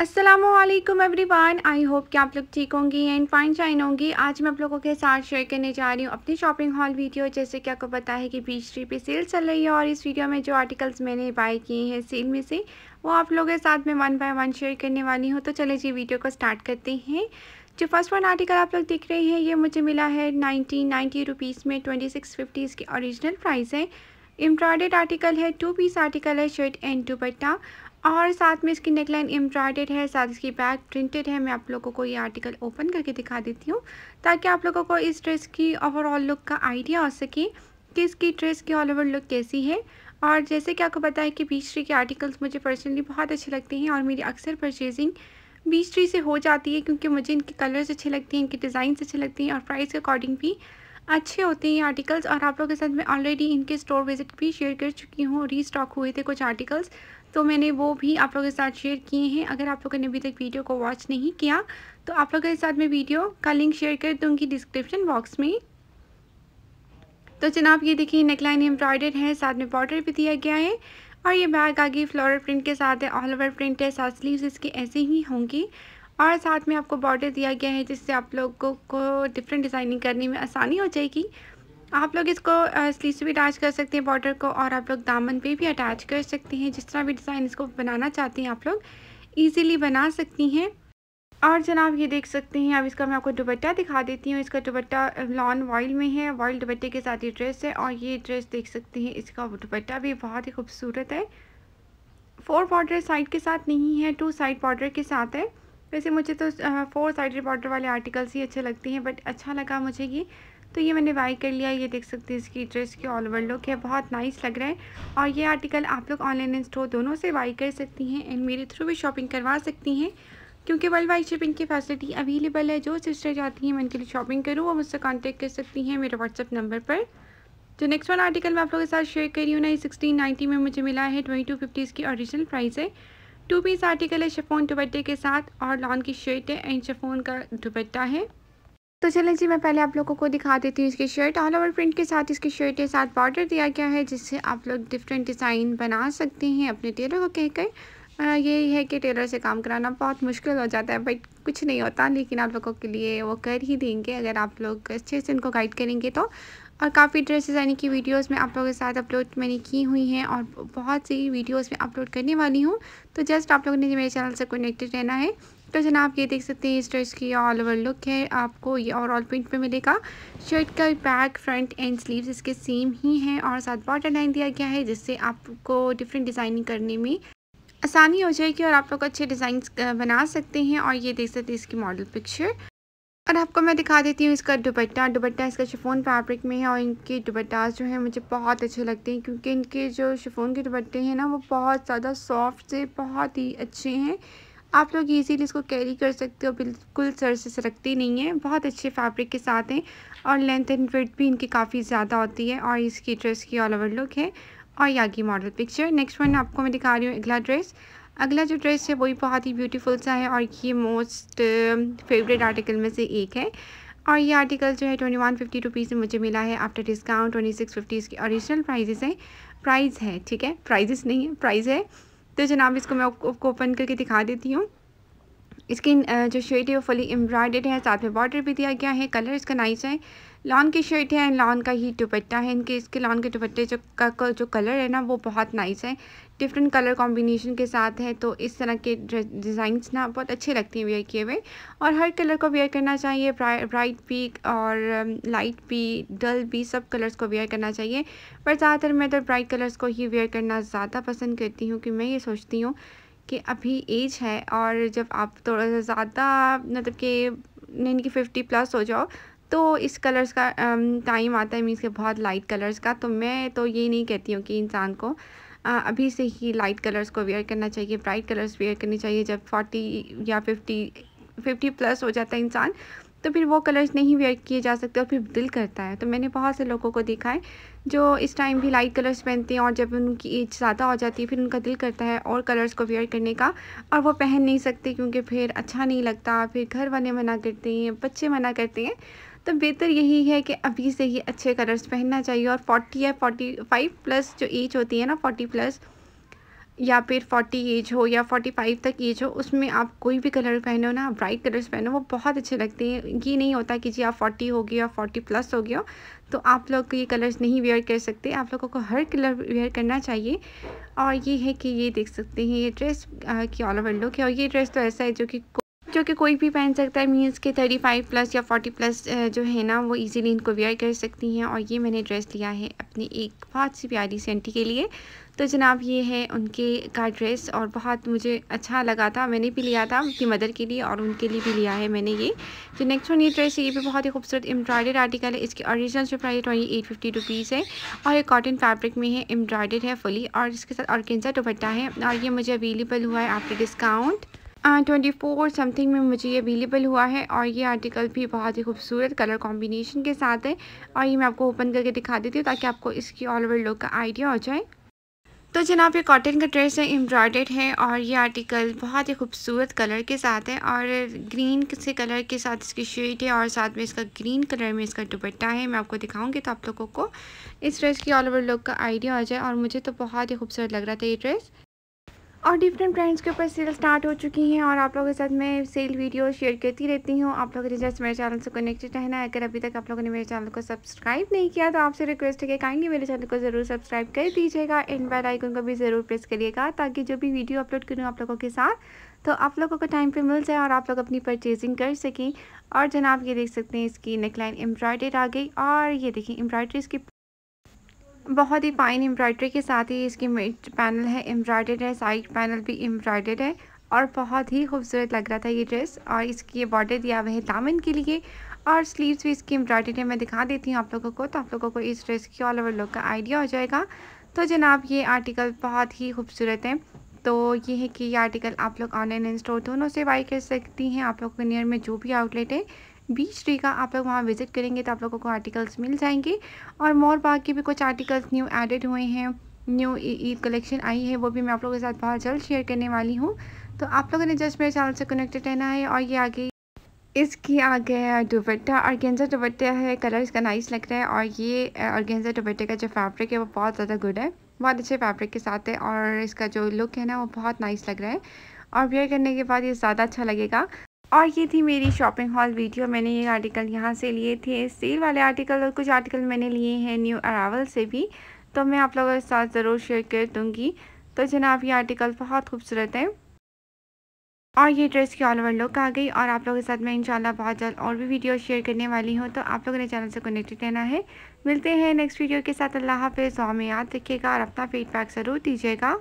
Aslam everyone I hope कि आप लोग ठीक होंगी एंड फाइन शाइन होंगी आज मैं आप लोगों के साथ शेयर करने जा रही हूँ अपनी शॉपिंग हॉल वीडियो जैसे कि आपको पता है कि बीच ट्री पे सेल चल रही है और इस वीडियो में जो आर्टिकल्स मैंने बाय किए हैं सेल में से वो आप लोगों के साथ मैं वन बाय वन शेयर करने वाली हूँ तो चले जी वीडियो को स्टार्ट करते हैं जो फर्स्ट वन आर्टिकल आप लोग दिख रहे हैं ये मुझे मिला है नाइनटीन नाइन्टी रुपीज़ में ट्वेंटी सिक्स फिफ्टी इसकी औरिजिनल प्राइस है एम्ब्रॉयडेड आर्टिकल है टू पीस आर्टिकल है शर्ट एंड दुपट्टा और साथ में इसकी नेकलाइन एम्ब्रॉयडेड है साथ इसकी बैक प्रिंटेड है मैं आप लोगों को ये आर्टिकल ओपन करके दिखा देती हूँ ताकि आप लोगों को इस ड्रेस की ओवरऑल लुक का आइडिया हो सके कि इसकी ड्रेस की ऑल ओवर लुक कैसी है और जैसे कि आपको पता है कि बीच थ्री के आर्टिकल्स मुझे पर्सनली बहुत अच्छे लगते हैं और मेरी अक्सर परचेजिंग बीच ट्री से हो जाती है क्योंकि मुझे इनके कलर्स अच्छे लगते हैं इनके डिज़ाइंस अच्छे लगते हैं और प्राइस के अकॉर्डिंग भी अच्छे होते हैं आर्टिकल्स और आप लोगों के साथ मैं ऑलरेडी इनके स्टोर विज़िट भी शेयर कर चुकी हूँ री हुए थे कुछ आर्टिकल्स तो मैंने वो भी आप लोगों के साथ शेयर किए हैं अगर आप लोगों ने अभी तक वीडियो को वॉच नहीं किया तो आप लोगों के साथ मैं वीडियो का लिंक शेयर कर दूँगी डिस्क्रिप्शन बॉक्स में तो जनाब ये देखिए नेकलाइन एम्ब्रॉयडर है साथ में बॉर्डर भी दिया गया है और ये बैग आगे फ्लोरल प्रिंट के साथ है ऑल ओवर प्रिंट है साथ स्लीव्स इसके ऐसे ही होंगे और साथ में आपको बॉर्डर दिया गया है जिससे आप लोगों को डिफरेंट डिज़ाइनिंग करने में आसानी हो जाएगी आप लोग इसको स्लीव भी अटैच कर सकते हैं बॉर्डर को और आप लोग दामन पे भी अटैच कर सकते हैं जिस तरह भी डिज़ाइन इसको बनाना चाहती हैं आप लोग ईजिली बना सकती हैं और जनाब ये देख सकते हैं अब इसका मैं आपको दुबट्टा दिखा देती हूँ इसका दुबट्टा लॉन वॉइल में है वॉइल दुबट्टे के साथ ये ड्रेस है और ये ड्रेस देख सकते हैं इसका दुबट्टा भी बहुत ही खूबसूरत है फोर बॉर्डर साइड के साथ नहीं है टू साइड बॉर्डर के साथ है वैसे मुझे तो फोर साइडेड बॉर्डर वाले आर्टिकल्स ही अच्छे लगते हैं बट अच्छा लगा मुझे ये तो ये मैंने बाई कर लिया ये देख सकते हैं इसकी ड्रेस की ऑल ओवर लुक है बहुत नाइस लग रहा है और ये आर्टिकल आप लोग ऑनलाइन एंड स्टोर दोनों से बाई कर सकती हैं एंड मेरे थ्रू भी शॉपिंग करवा सकती हैं क्योंकि वर्ल्ड वाइड शिपिंग की फैसिलिटी अवेलेबल है जो सिस्टर चाहती हैं मैं उनके लिए शॉपिंग करूँ वो मुझसे कॉन्टैक्ट कर सकती हैं मेरे व्हाट्सअप नंबर पर जो नेक्स्ट वन आर्टिकल मैं आप लोगों के साथ शेयर करी हूँ ना ये सिक्सटीन नाइन्टी में मुझे मिला है ट्वेंटी टू फिफ्टी इसकी ऑरिजिनल प्राइस है टू पीस आर्टिकल है शेफोन दुपट्टे के साथ और लॉन की शर्ट है एंड शेफोन का दुपट्टा है तो चले जी मैं पहले आप लोगों को दिखा देती हूँ इसकी शर्ट ऑल ओवर प्रिंट के साथ इसकी शर्ट के साथ बॉर्डर दिया गया है जिससे आप लोग डिफरेंट डिज़ाइन बना सकते हैं अपने टेलर को कहकर यही है कि टेलर से काम कराना बहुत मुश्किल हो जाता है बट कुछ नहीं होता लेकिन आप लोगों के लिए वो कर ही देंगे अगर आप लोग अच्छे से इनको गाइड करेंगे तो और काफ़ी ड्रेसेस यानी कि वीडियोस में आप लोगों के साथ अपलोड मैंने की हुई हैं और बहुत सी वीडियोस में अपलोड करने वाली हूँ तो जस्ट आप लोगों ने मेरे चैनल से कनेक्टेड रहना है तो जनाब ये देख सकते हैं इस ड्रेस की ऑल ओवर लुक है आपको ये और ऑल प्रिंट पे मिलेगा शर्ट का बैक फ्रंट एंड स्लीव्स इसके सेम ही हैं और साथ बॉर्डर लाइन दिया गया है जिससे आपको डिफरेंट डिज़ाइनिंग करने में आसानी हो जाएगी और आप लोग अच्छे डिज़ाइन बना सकते हैं और ये देख सकते हैं इसकी मॉडल पिक्चर और आपको मैं दिखा देती हूँ इसका दुपट्टा दुपट्टा इसका शिफोन फैब्रिक में है और इनके दुपट्टा जो है मुझे बहुत अच्छे लगते हैं क्योंकि इनके जो शिफोन के दुपट्टे हैं ना वो बहुत ज़्यादा सॉफ्ट से बहुत ही अच्छे हैं आप लोग इजीली इसको कैरी कर सकते हो बिल्कुल सर से सरकती नहीं है बहुत अच्छे फैब्रिक के साथ हैं और लेंथ एंड वर्थ भी इनकी काफ़ी ज़्यादा होती है और इसकी ड्रेस की ऑल ओवर लुक है और ये मॉडल पिक्चर नेक्स्ट वन आपको मैं दिखा रही हूँ अगला ड्रेस अगला जो ड्रेस है वही बहुत ही ब्यूटीफुल सा है और ये मोस्ट फेवरेट आर्टिकल में से एक है और ये आर्टिकल जो है ट्वेंटी वन फिफ्टी रुपीज़ में मुझे मिला है after discount twenty six fifty इसकी ओरिजिनल प्राइजेस है प्राइस है ठीक है प्राइजेस नहीं है प्राइस है तो जनाब इसको मैं ओपन करके दिखा देती हूँ इसकी जो शर्ट है वो फुली एम्ब्रॉयडेड है साथ में बॉर्डर भी दिया गया है कलर इसका नाइस है लॉन की शर्ट है लॉन का ही दुपट्टा है इनके इसके लॉन के दुपट्टे जो का जो कलर है ना वो बहुत नाइस है डिफरेंट कलर कॉम्बिनेशन के साथ है तो इस तरह के डिज़ाइंस ना बहुत अच्छे लगते हैं वेयर किए हुए और हर कलर को वेयर करना चाहिए ब्राइट um, भी और लाइट भी डल भी सब कलर्स को वेयर करना चाहिए पर ज़्यादातर मैं तो ब्राइट कलर्स को ही वेयर करना ज़्यादा पसंद करती हूँ कि मैं ये सोचती हूँ कि अभी एज है और जब आप थोड़ा सा ज़्यादा मतलब कि नहीं कि फिफ्टी प्लस हो जाओ तो इस कलर्स का टाइम आता है मीन्स के बहुत लाइट कलर्स का तो मैं तो ये नहीं कहती हूँ कि इंसान को अभी से ही लाइट कलर्स को वेयर करना चाहिए ब्राइट कलर्स वेयर करनी चाहिए जब फोर्टी या फिफ्टी फिफ्टी प्लस हो जाता है इंसान तो फिर वो कलर्स नहीं वेयर किए जा सकते और फिर दिल करता है तो मैंने बहुत से लोगों को देखा है जो इस टाइम भी लाइट कलर्स पहनते हैं और जब उनकी एज ज़्यादा हो जाती है फिर उनका दिल करता है और कलर्स को वेयर करने का और वो पहन नहीं सकते क्योंकि फिर अच्छा नहीं लगता फिर घर वाले मना करते हैं बच्चे मना करते हैं तो बेहतर यही है कि अभी से ही अच्छे कलर्स पहनना चाहिए और 40 या 45 प्लस जो एज होती है ना 40 प्लस या फिर 40 एज हो या 45 तक एज हो उसमें आप कोई भी कलर पहनो ना ब्राइट कलर्स पहनो वो बहुत अच्छे लगते हैं ये नहीं होता कि जी आप 40 हो गए या 40 प्लस हो गए हो तो आप लोग ये कलर्स नहीं वेयर कर सकते आप लोगों को हर कलर वेयर करना चाहिए और ये है कि ये देख सकते हैं ये ड्रेस की ऑल ओवर लुक है और ये ड्रेस तो ऐसा है जो कि बच्चों के कोई भी पहन सकता है मीन्स के थर्टी फाइव प्लस या फोर्टी प्लस जो है ना वो इजीली इनको वेयर कर सकती हैं और ये मैंने ड्रेस लिया है अपनी एक बहुत सी प्यारी सेंटी के लिए तो जनाब ये है उनके का ड्रेस और बहुत मुझे अच्छा लगा था मैंने भी लिया था उनकी मदर के लिए और उनके लिए भी लिया है मैंने ये जो नेक्स्ट वन ये ड्रेस है ये भी बहुत ही खूबसूरत एम्ब्रॉयडेड आर्टिकल है इसकी ओरिजिनल जो price twenty eight fifty rupees है और ये कॉटन फैब्रिक में है एम्ब्रॉयडेड है फुली और इसके साथ ऑर्गेंजा दुपट्टा है और ये मुझे अवेलेबल हुआ है after discount twenty four something में मुझे ये अवेलेबल हुआ है और ये आर्टिकल भी बहुत ही खूबसूरत कलर कॉम्बिनेशन के साथ है और ये मैं आपको ओपन करके दिखा देती हूँ ताकि आपको इसकी ऑल ओवर लुक का आइडिया हो जाए तो जनाब ये कॉटन का ड्रेस है एम्ब्रॉयडर्ड है और ये आर्टिकल बहुत ही खूबसूरत कलर के साथ है और ग्रीन से कलर के साथ इसकी शेड है और साथ में इसका ग्रीन कलर में इसका दुपट्टा है मैं आपको दिखाऊंगी तो आप लोगों को इस ड्रेस की ऑल ओवर लुक का आइडिया आ जाए और मुझे तो बहुत ही खूबसूरत लग रहा था ये ड्रेस और डिफरेंट ब्रांड्स के ऊपर सेल स्टार्ट हो चुकी हैं और आप लोगों के साथ मैं सेल वीडियो शेयर करती रहती हूँ आप लोगों के जस्ट मेरे चैनल से कनेक्टेड रहना अगर अभी तक आप लोगों ने मेरे चैनल को सब्सक्राइब नहीं किया तो आपसे रिक्वेस्ट है कि काइंडली मेरे चैनल को ज़रूर सब्सक्राइब कर दीजिएगा एंड बेल आइकन को भी ज़रूर प्रेस करिएगा ताकि जो भी वीडियो अपलोड करूँ आप लोगों के साथ तो आप लोगों को टाइम पर मिल जाए और आप लोग अपनी परचेजिंग कर सकें और जनाब ये देख सकते हैं इसकी नेकलाइन एम्ब्रॉयडरी आ गई और ये देखिए एम्ब्रॉयडरी इसकी बहुत ही फाइन एम्ब्रॉयडरी के साथ ही इसकी मिड पैनल है एम्ब्रॉयडेड है साइड पैनल भी एम्ब्रॉयडेड है और बहुत ही खूबसूरत लग रहा था ये ड्रेस और इसकी बॉर्डर दिया हुआ है दामन के लिए और स्लीव्स भी इसकी एम्ब्रॉयडरी है मैं दिखा देती हूँ आप लोगों को तो आप लोगों को इस ड्रेस की ऑल ओवर लुक का आइडिया हो जाएगा तो जनाब ये आर्टिकल बहुत ही खूबसूरत है तो ये है कि ये आर्टिकल आप लोग ऑनलाइन एंड स्टोर दोनों से बाई कर सकती हैं आप लोगों के नियर में जो भी आउटलेट है बीच ट्री का आप लोग वहाँ विजिट करेंगे तो आप लोगों को आर्टिकल्स मिल जाएंगे और मोर पार्क के भी कुछ आर्टिकल्स न्यू एडेड हुए हैं न्यू ईद कलेक्शन आई है वो भी मैं आप लोगों के साथ बहुत जल्द शेयर करने वाली हूँ तो आप लोगों ने जस्ट मेरे चैनल से कनेक्टेड रहना है और ये आगे इसकी आ गया दुपट्टा और गेंजा है कलर इसका नाइस लग रहा है और ये और गेंजा दुपट्टे का जो फैब्रिक है वो बहुत ज़्यादा गुड है बहुत अच्छे फैब्रिक के साथ है और इसका जो लुक है ना वो बहुत नाइस लग रहा है और वेयर करने के बाद ये ज़्यादा अच्छा लगेगा और ये थी मेरी शॉपिंग हॉल वीडियो मैंने ये आर्टिकल यहाँ से लिए थे सेल वाले आर्टिकल और कुछ आर्टिकल मैंने लिए हैं न्यू अरावल से भी तो मैं आप लोगों के साथ ज़रूर शेयर कर दूँगी तो जनाब ये आर्टिकल बहुत खूबसूरत है और ये ड्रेस की ऑल ओवर लुक आ गई और आप लोगों के साथ मैं इंशाल्लाह बहुत जल्द और भी वीडियो शेयर करने वाली हूँ तो आप लोगों ने चैनल से कनेक्टेड रहना है मिलते हैं नेक्स्ट वीडियो के साथ अल्लाह हाफिज़ में याद रखिएगा और अपना फीडबैक ज़रूर दीजिएगा